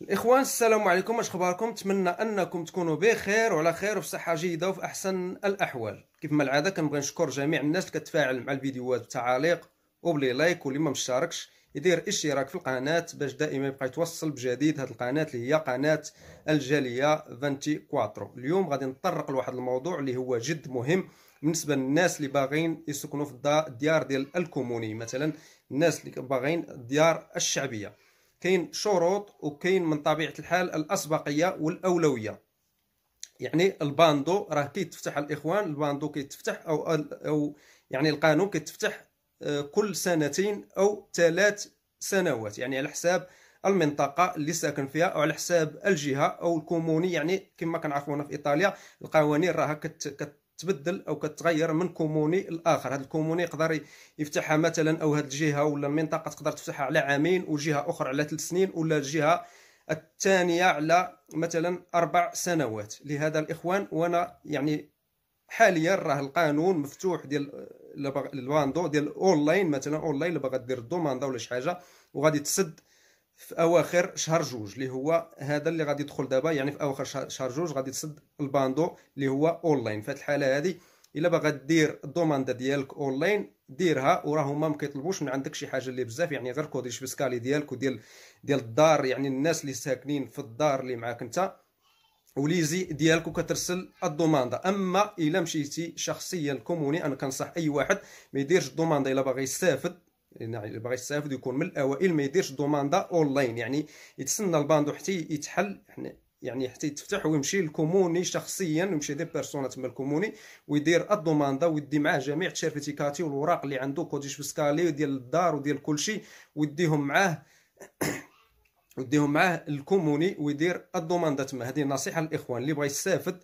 الاخوان السلام عليكم اش اخباركم نتمنى انكم تكونوا بخير وعلى خير وفي صحه جيده وفي احسن الاحوال كيف ما العاده كنبغي نشكر جميع الناس اللي كتفاعل مع الفيديوهات بتعاليق وبلي لايك واللي ما مشتركش يدير اشتراك في القناه باش دائما يبقى يتوصل بجديد هذه القناه اللي هي قناه الجاليه 24 اليوم غادي نطرق لواحد الموضوع اللي هو جد مهم بالنسبه للناس اللي باغيين يسكنوا في الديار ديال الكوموني مثلا الناس اللي باغيين الديار الشعبيه كاين شروط وكاين من طبيعه الحال الاسبقيه والاولويه يعني الباندو راه كيتفتح الاخوان الباندو كيتفتح او او يعني القانون كيتفتح آه، كل سنتين او ثلاث سنوات يعني على حساب المنطقه اللي ساكن فيها او على حساب الجهه او الكوموني يعني كما كنعرفونا في ايطاليا القوانين راه كت كتبدل او كتغير من كوموني لاخر هذا الكوموني يقدر يفتحها مثلا او هذه الجهه ولا المنطقه تقدر تفتحها على عامين وجهه اخرى على ثلاث سنين ولا الجهه الثانيه على مثلا اربع سنوات لهذا الاخوان وانا يعني حاليا راه القانون مفتوح ديال الباندو ديال اونلاين مثلا اونلاين اللي باغا دير الدوماندا ولا شي حاجه وغادي تسد في اواخر شهر جوج اللي هو هذا اللي غادي يدخل دابا يعني في اواخر شهر جوج غادي تسد الباندو اللي هو اونلاين في الحاله هذه الا باغا دير الدوماندا ديالك اونلاين ديرها وراه هما ما كيطلبوش من عندك شي حاجه اللي بزاف يعني غير كوديش فيسكالي ديالك وديال ديال الدار يعني الناس اللي ساكنين في الدار اللي معاك انت وليزي ديالك وكترسل الدوماندا اما الا مشيتي شخصيا كوموني انا كنصح اي واحد ما يديرش الدوماندا الا باغي يستافد يعني اللي باغي يستافد يكون من الاوائل ما يديرش دوماندا اونلاين يعني يتسنى الباندو حتى يتحل يعني-, يعني حتى يتفتح ويمشي للكوموني شخصيا ويمشي دي بيرسونا تما الكوموني ويدير الدوماندا ويدي معاه جميع التشيرفيتيكاتي والوراق اللي عنده كوديش فيسكالي ديال الدار وديال كلشي ويديهم معاه وديهم معاه الكوموني ويدير الدوماندا تما هذه نصيحه للاخوان اللي بغى يستافد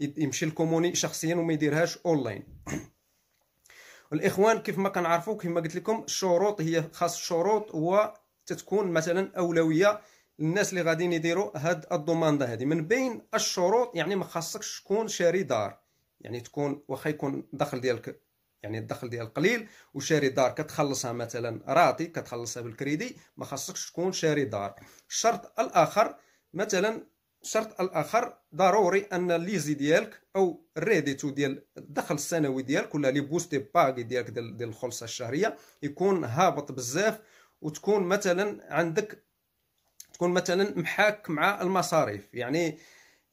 يمشي للكوموني شخصيا وما يديرهاش اونلاين الاخوان كيف ما كنعرفوا كما قلت لكم الشروط هي خاص الشروط هو تتكون مثلا اولويه للناس اللي غاديين يديروا هاد الضمانده هذه من بين الشروط يعني ما خاصكش تكون شاري دار يعني تكون واخا يكون الدخل ديالك يعني الدخل ديال قليل وشاري دار كتخلصها مثلا راتي كتخلصها بالكريدي ما خاصكش تكون شاري دار الشرط الاخر مثلا الشرط الاخر ضروري ان ليزي ديالك او ريديتو ديال الدخل السنوي ديالك ولا لي بوستي باغي ديالك ديال, ديال الخلصه الشهريه يكون هابط بزاف وتكون مثلا عندك تكون مثلا محاك مع المصاريف يعني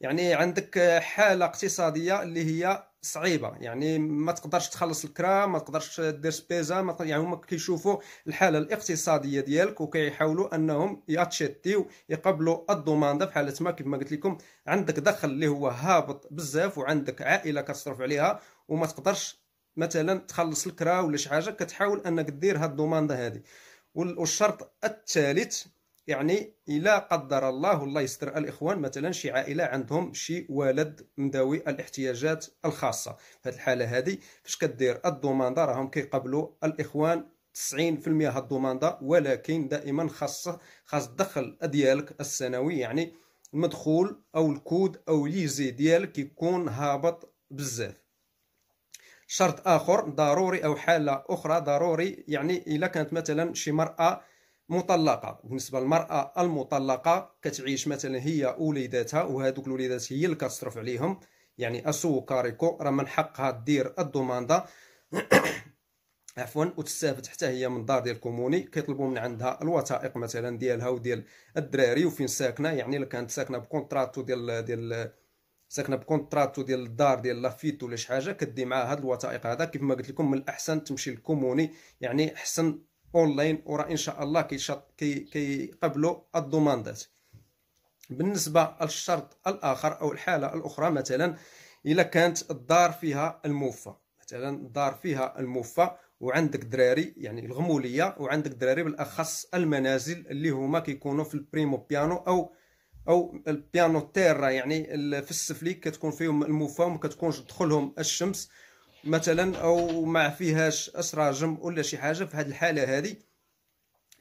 يعني عندك حاله اقتصاديه اللي هي صعيبه يعني ما تقدرش تخلص الكرا ما تقدرش دير سبيزا ما يعني هما كيشوفوا الحاله الاقتصاديه ديالك وكيحاولوا انهم ياتشيتيو يقبلوا الضمانده في حاله ما ما قلت لكم عندك دخل اللي هو هابط بزاف وعندك عائله كتصرف عليها وما تقدرش مثلا تخلص الكرا ولا شي حاجه كتحاول انك دير هاد الضمانده هذه والشرط الثالث يعني الى قدر الله الله يستر الإخوان مثلا شي عائلة عندهم شي ولد من ذوي الاحتياجات الخاصة في هذه الحالة هذه فاش كدير الضماندا راهم كيقبلوا الإخوان 90% هاد الضماندا ولكن دائما خاص خاص الدخل ديالك السنوي يعني المدخول او الكود او ليزي ديالك يكون هابط بزاف شرط اخر ضروري او حاله اخرى ضروري يعني الا كانت مثلا شي مراه مطلقه بالنسبه للمراه المطلقه كتعيش مثلا هي وليداتها وهذوك الوليدات هي اللي كتصرف عليهم يعني اسو كاريكو راه من حقها دير الضمانده عفوا وتستافد حتى هي من الدار ديال الكوموني كيطلبوا من عندها الوثائق مثلا ديالها وديال الدراري وفين ساكنه يعني الا كانت ساكنه بكونتراتو ديال ديال ساكنه بكونتراتو ديال الدار ديال لافيت ولا شي حاجه كدي معها هاد الوثائق هذا كيف ما قلت لكم من الاحسن تمشي للكوموني يعني احسن اونلاين وراه ان شاء الله كيقبلوا كي الضماندات بالنسبه للشرط الاخر او الحاله الاخرى مثلا الا كانت الدار فيها الموفى مثلا الدار فيها الموفى وعندك دراري يعني الغموليه وعندك دراري بالاخص المنازل اللي هما كيكونوا في البريمو بيانو او او البيانو تيرا يعني في السفلي كتكون فيهم الموفى وما كتكونش دخلهم الشمس مثلا او ما فيهاش اسراجم ولا شي حاجه في هذه الحاله هذه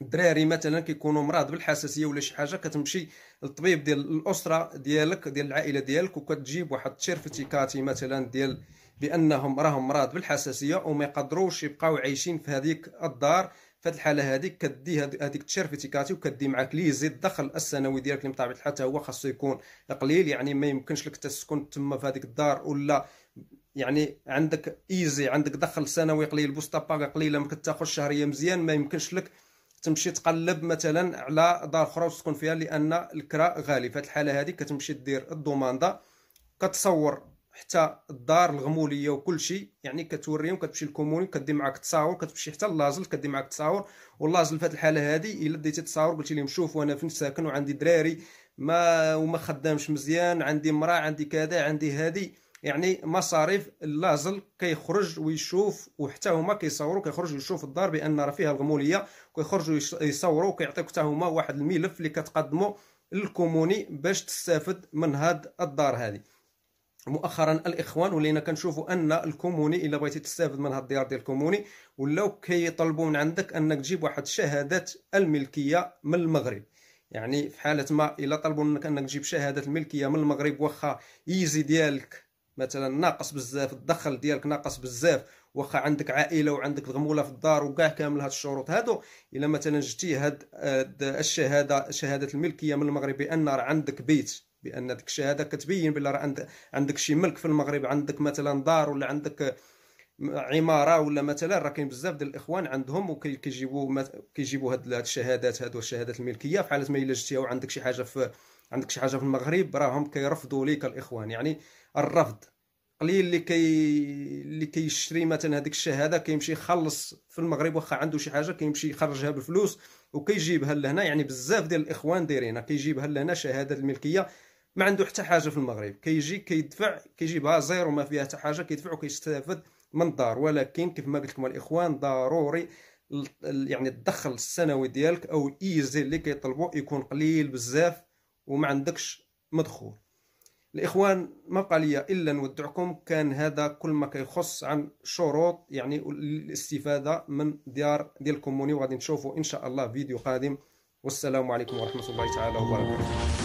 الدراري مثلا كيكونوا مراض بالحساسيه ولا شي حاجه كتمشي للطبيب ديال الاسره ديالك ديال العائله ديالك وكتجيب واحد التيرفيتيكاتي مثلا ديال بانهم راهم مراض بالحساسيه وما يقدروش يبقاو عايشين في هذيك الدار في هذه الحاله هذيك كدي هذيك التيرفيتيكاتي وكدي معاك لي زيد الدخل السنوي ديالك اللي بطبيعه الحال هو خاصو يكون قليل يعني ما يمكنش لك تسكن تما في هذيك الدار ولا يعني عندك ايزي عندك دخل سنوي قليل باغا قليله ما كتاخذش شهريه مزيان ما يمكنش لك تمشي تقلب مثلا على دار اخرى وتسكن فيها لان الكرا غالي فهاد الحاله هذه كتمشي دير الدوماندا كتصور حتى الدار الغموليه وكل شيء يعني كتوريهم كتمشي للكوموني كدي معاك تصاور كتمشي حتى لازل كدي معاك تصاور واللازل في الحاله هذه الا ديتي تصاور قلتي لهم شوفوا انا فين ساكن وعندي دراري ما وما خدامش مزيان عندي مراه عندي كذا عندي هذه يعني مصاريف لازل كيخرج ويشوف وحتى هما كيصوروا كيخرج يشوف الدار بان راه فيها الغموليه كيخرجوا يصوروا كيعطيوك حتى هما واحد الملف اللي كتقدموا للكوموني باش تستافد من هاد الدار هذه مؤخرا الاخوان ولينا كنشوفوا ان الكوموني الا بغيتي تستافد من هاد الديار ديال الكوموني ولاو كيطلبوا من عندك انك تجيب واحد شهاده الملكيه من المغرب يعني في حاله ما الا طلبوا منك انك تجيب شهاده الملكيه من المغرب واخا ايزي ديالك مثلا ناقص بزاف الدخل ديالك ناقص بزاف واخا عندك عائله وعندك الغموله في الدار وكاع كامل هاد الشروط هادو الا مثلا جبتي هاد الشهاده شهاده الملكيه من المغرب بان راه عندك بيت بان ديك الشهاده كتبين بلي راه عندك عندك شي ملك في المغرب عندك مثلا دار ولا عندك عماره ولا مثلا راه كاين بزاف ديال الاخوان عندهم وكيجيبوا كيجيبوا هاد الشهادات هادو الشهادات الملكيه حاله ما الا جبتيها وعندك شي حاجه في عندك شي حاجه في المغرب راهم كيرفضوا ليك الاخوان يعني الرفض قليل اللي كي اللي كيشري مثلا هذيك الشهاده كيمشي يخلص في المغرب واخا عنده شي حاجه كيمشي يخرجها بالفلوس وكيجيبها لهنا يعني بزاف ديال الاخوان دايرينها كيجيبها لهنا شهاده الملكيه ما عنده حتى حاجه في المغرب كيجي كيدفع كيجيبها زيرو ما فيها حتى حاجه كيدفع وكيستافد من الدار ولكن كيف ما قلت لكم الاخوان ضروري يعني الدخل السنوي ديالك او الايزي اللي كيطلبوا يكون قليل بزاف وما عندكش مدخول الاخوان ما بقى لي الا نودعكم كان هذا كل ما كيخص عن شروط يعني الاستفاده من ديار ديال الكوموني وغادي نشوفوا ان شاء الله فيديو قادم والسلام عليكم ورحمه الله تعالى وبركاته